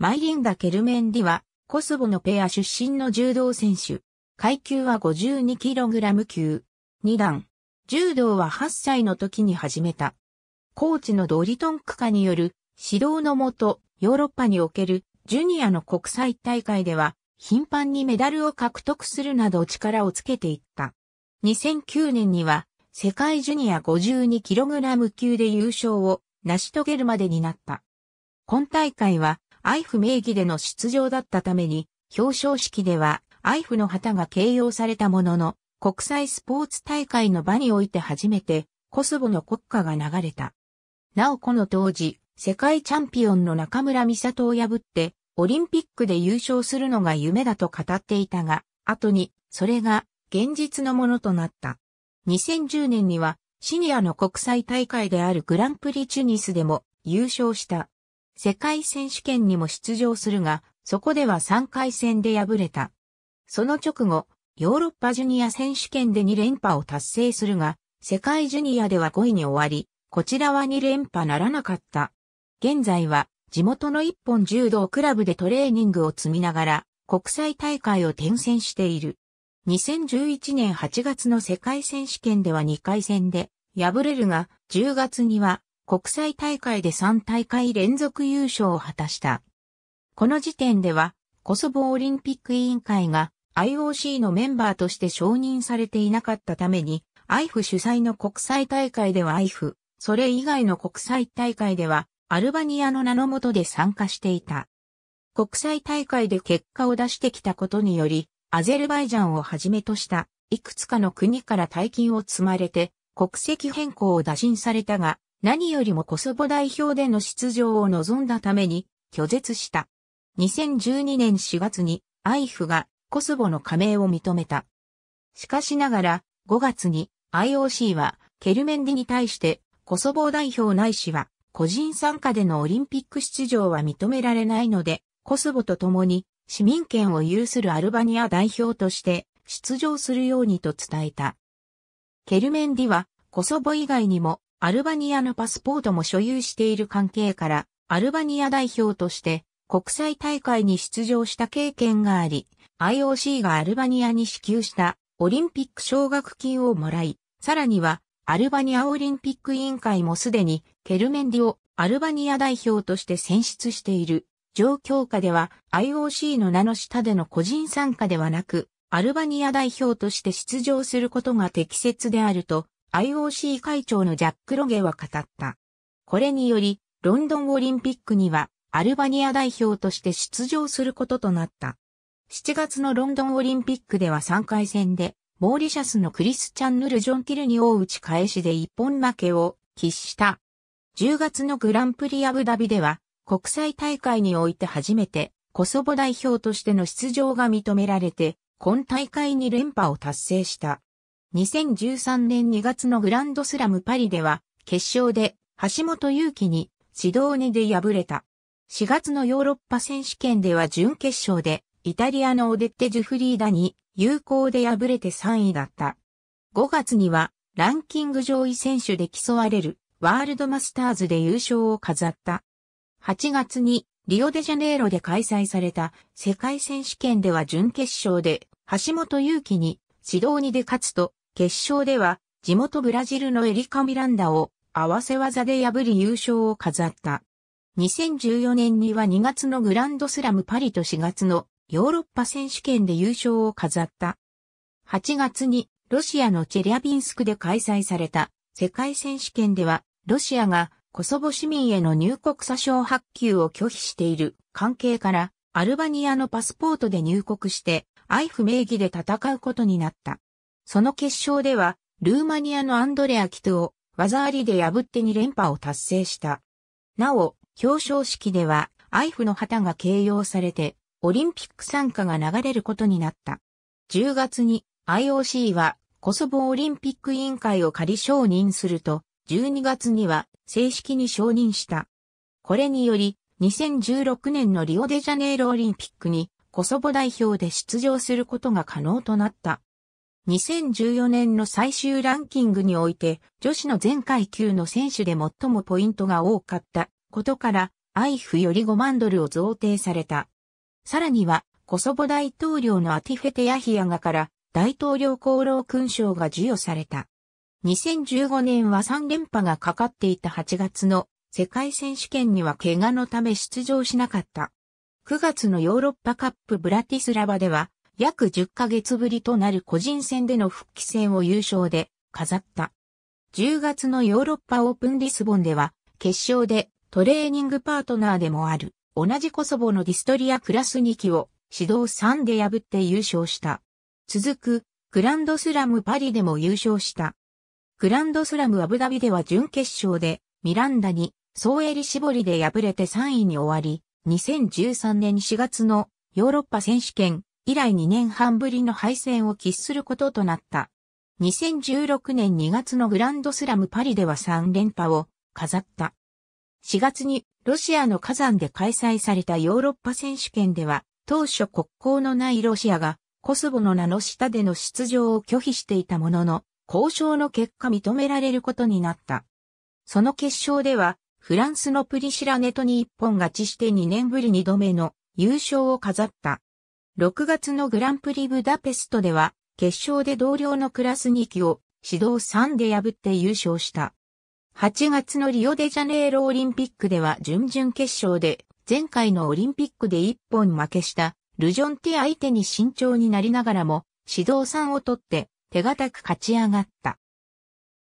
マイリンダ・ケルメンディは、コスボのペア出身の柔道選手。階級は 52kg 級。2段。柔道は8歳の時に始めた。コーチのドリトンクカによる指導のもと、ヨーロッパにおけるジュニアの国際大会では、頻繁にメダルを獲得するなど力をつけていった。2009年には、世界ジュニア 52kg 級で優勝を成し遂げるまでになった。今大会は、愛フ名義での出場だったために、表彰式では愛フの旗が形容されたものの、国際スポーツ大会の場において初めて、コスボの国歌が流れた。なおこの当時、世界チャンピオンの中村美里を破って、オリンピックで優勝するのが夢だと語っていたが、後に、それが、現実のものとなった。2010年には、シニアの国際大会であるグランプリチュニスでも優勝した。世界選手権にも出場するが、そこでは3回戦で敗れた。その直後、ヨーロッパジュニア選手権で2連覇を達成するが、世界ジュニアでは5位に終わり、こちらは2連覇ならなかった。現在は地元の一本柔道クラブでトレーニングを積みながら国際大会を転戦している。2011年8月の世界選手権では2回戦で敗れるが10月には国際大会で3大会連続優勝を果たした。この時点では、コソボオリンピック委員会が IOC のメンバーとして承認されていなかったために、IF 主催の国際大会では IF、それ以外の国際大会では、アルバニアの名の下で参加していた。国際大会で結果を出してきたことにより、アゼルバイジャンをはじめとした、いくつかの国から大金を積まれて、国籍変更を打診されたが、何よりもコソボ代表での出場を望んだために拒絶した。2012年4月に IF がコソボの加盟を認めた。しかしながら5月に IOC はケルメンディに対してコソボ代表ないしは個人参加でのオリンピック出場は認められないのでコソボと共に市民権を有するアルバニア代表として出場するようにと伝えた。ケルメンディはコソボ以外にもアルバニアのパスポートも所有している関係から、アルバニア代表として国際大会に出場した経験があり、IOC がアルバニアに支給したオリンピック奨学金をもらい、さらにはアルバニアオリンピック委員会もすでにケルメンディをアルバニア代表として選出している。状況下では IOC の名の下での個人参加ではなく、アルバニア代表として出場することが適切であると IOC 会長のジャック・ロゲは語った。これにより、ロンドンオリンピックにはアルバニア代表として出場することとなった。7月のロンドンオリンピックでは3回戦で、モーリシャスのクリスチャン・ヌル・ジョン・キルに大打ち返しで一本負けを喫した。10月のグランプリアブダビでは、国際大会において初めて、コソボ代表としての出場が認められて、今大会に連覇を達成した。2013年2月のグランドスラムパリでは、決勝で橋本祐希にシドーネで敗れた。4月のヨーロッパ選手権では準決勝で、イタリアのオデッテ・ジュフリーダに有効で敗れて3位だった。5月にはランキング上位選手で競われるワールドマスターズで優勝を飾った。8月にリオデジャネイロで開催された世界選手権では準決勝で橋本祐希に指導2で勝つと決勝では、地元ブラジルのエリカ・ミランダを合わせ技で破り優勝を飾った。2014年には2月のグランドスラムパリと4月のヨーロッパ選手権で優勝を飾った。8月にロシアのチェリャビンスクで開催された世界選手権ではロシアがコソボ市民への入国詐称発給を拒否している関係からアルバニアのパスポートで入国して愛不名義で戦うことになった。その決勝では、ルーマニアのアンドレア・キトを技ありで破って2連覇を達成した。なお、表彰式では、アイフの旗が掲揚されて、オリンピック参加が流れることになった。10月に IOC はコソボオリンピック委員会を仮承認すると、12月には正式に承認した。これにより、2016年のリオデジャネイロオリンピックにコソボ代表で出場することが可能となった。2014年の最終ランキングにおいて、女子の全階級の選手で最もポイントが多かったことから、アイフより5万ドルを贈呈された。さらには、コソボ大統領のアティフェテヤヒアガから大統領功労勲章が授与された。2015年は3連覇がかかっていた8月の世界選手権には怪我のため出場しなかった。9月のヨーロッパカップブラティスラバでは約10ヶ月ぶりとなる個人戦での復帰戦を優勝で飾った。10月のヨーロッパオープンリスボンでは、決勝でトレーニングパートナーでもある、同じコソボのディストリアクラス2期を指導3で破って優勝した。続く、グランドスラムパリでも優勝した。グランドスラムアブダビでは準決勝で、ミランダに、総襟絞りで敗れて3位に終わり、2013年4月のヨーロッパ選手権以来2年半ぶりの敗戦を喫することとなった。2016年2月のグランドスラムパリでは3連覇を飾った。4月にロシアの火山で開催されたヨーロッパ選手権では当初国交のないロシアがコスボの名の下での出場を拒否していたものの交渉の結果認められることになった。その決勝ではフランスのプリシラネトに一本勝ちして2年ぶり2度目の優勝を飾った。6月のグランプリブダペストでは、決勝で同僚のクラス2期を指導3で破って優勝した。8月のリオデジャネイロオリンピックでは準々決勝で、前回のオリンピックで1本負けした、ルジョンティ相手に慎重になりながらも、指導3を取って、手堅く勝ち上がった。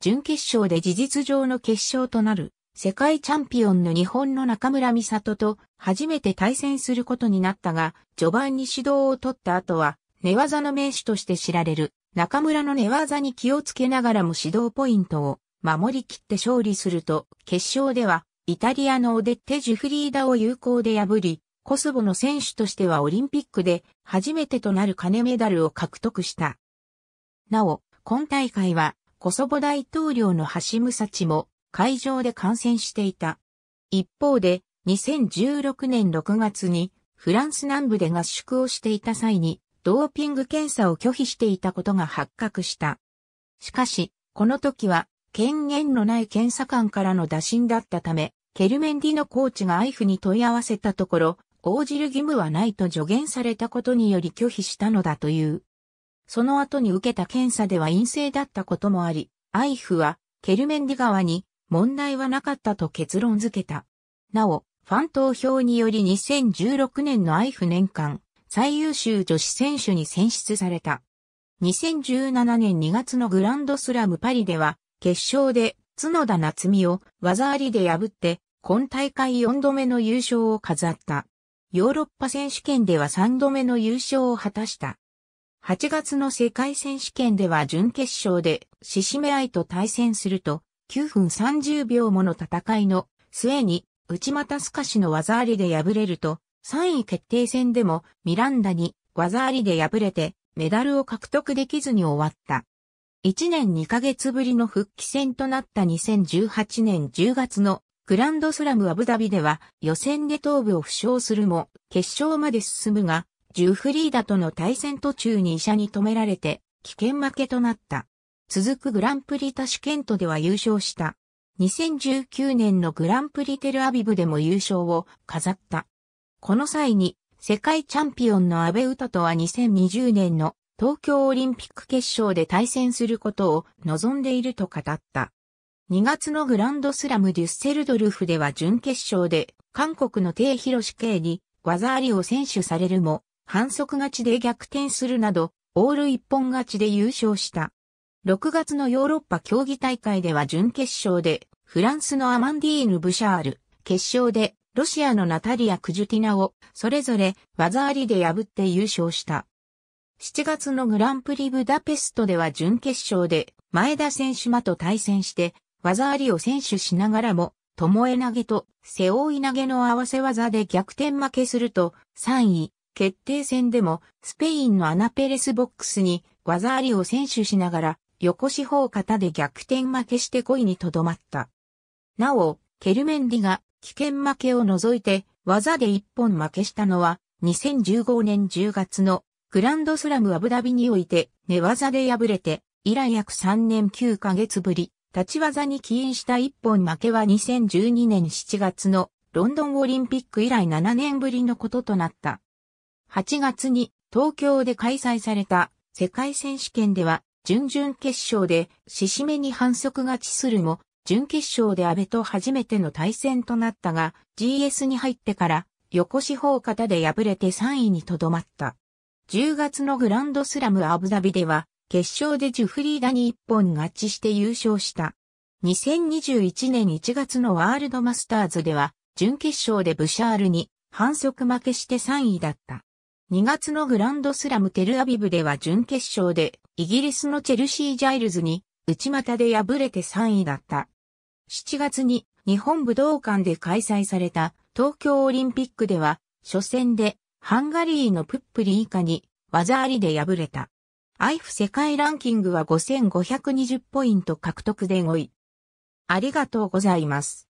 準決勝で事実上の決勝となる世界チャンピオンの日本の中村美里と初めて対戦することになったが、序盤に指導を取った後は、寝技の名手として知られる中村の寝技に気をつけながらも指導ポイントを守り切って勝利すると、決勝ではイタリアのオデッテ・ジュフリーダを有効で破り、コソボの選手としてはオリンピックで初めてとなる金メダルを獲得した。なお、今大会はコソボ大統領のハシムサチも会場で観戦していた。一方で、2016年6月にフランス南部で合宿をしていた際に、ドーピング検査を拒否していたことが発覚した。しかし、この時は、権限のない検査官からの打診だったため、ケルメンディのコーチがアイフに問い合わせたところ、応じる義務はないと助言されたことにより拒否したのだという。その後に受けた検査では陰性だったこともあり、アイフはケルメンディ側に問題はなかったと結論付けた。なお、ファン投票により2016年のイフ年間最優秀女子選手に選出された。2017年2月のグランドスラムパリでは、決勝で角田夏美を技ありで破って、今大会4度目の優勝を飾った。ヨーロッパ選手権では3度目の優勝を果たした。8月の世界選手権では準決勝でしめあいと対戦すると、9分30秒もの戦いの末に内股透かしの技ありで敗れると、3位決定戦でもミランダに技ありで敗れてメダルを獲得できずに終わった。1年2ヶ月ぶりの復帰戦となった2018年10月のグランドスラムアブダビでは予選で頭部を負傷するも決勝まで進むが、ジュフリーダとの対戦途中に医者に止められて危険負けとなった。続くグランプリタシケントでは優勝した。2019年のグランプリテルアビブでも優勝を飾った。この際に世界チャンピオンの安倍歌とは2020年の東京オリンピック決勝で対戦することを望んでいると語った。2月のグランドスラムデュッセルドルフでは準決勝で韓国のテイヒロシ系に技ありを選手されるも反則勝ちで逆転するなどオール一本勝ちで優勝した。6月のヨーロッパ競技大会では準決勝で、フランスのアマンディーヌ・ブシャール、決勝で、ロシアのナタリア・クジュティナを、それぞれ、技ありで破って優勝した。7月のグランプリブダペストでは準決勝で、前田選手間と対戦して、技ありを選手しながらも、ともえ投げと背負い投げの合わせ技で逆転負けすると、3位、決定戦でも、スペインのアナペレスボックスに、技ありを選手しながら、横四方型で逆転負けして5位にとどまった。なお、ケルメンディが危険負けを除いて技で1本負けしたのは2015年10月のグランドスラムアブダビにおいて寝技で敗れて以来約3年9ヶ月ぶり立ち技に起因した1本負けは2012年7月のロンドンオリンピック以来7年ぶりのこととなった。8月に東京で開催された世界選手権では準々決勝で獅子目に反則勝ちするも、準決勝で安倍と初めての対戦となったが、GS に入ってから横四方方で敗れて3位にとどまった。10月のグランドスラムアブダビでは、決勝でジュフリーダに一本勝ちして優勝した。2021年1月のワールドマスターズでは、準決勝でブシャールに反則負けして3位だった。2月のグランドスラムテルアビブでは準決勝でイギリスのチェルシー・ジャイルズに内股で敗れて3位だった。7月に日本武道館で開催された東京オリンピックでは初戦でハンガリーのプップリ以下に技ありで敗れた。アイフ世界ランキングは5520ポイント獲得で5位。ありがとうございます。